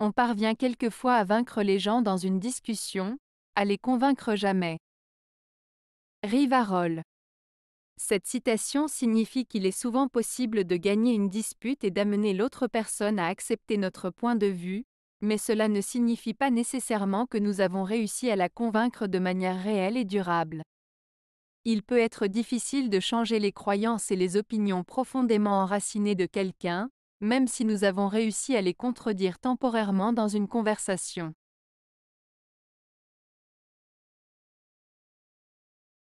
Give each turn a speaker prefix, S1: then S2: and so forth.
S1: On parvient quelquefois à vaincre les gens dans une discussion, à les convaincre jamais. Rivarol. Cette citation signifie qu'il est souvent possible de gagner une dispute et d'amener l'autre personne à accepter notre point de vue, mais cela ne signifie pas nécessairement que nous avons réussi à la convaincre de manière réelle et durable. Il peut être difficile de changer les croyances et les opinions profondément enracinées de quelqu'un, même si nous avons réussi à les contredire temporairement dans une conversation.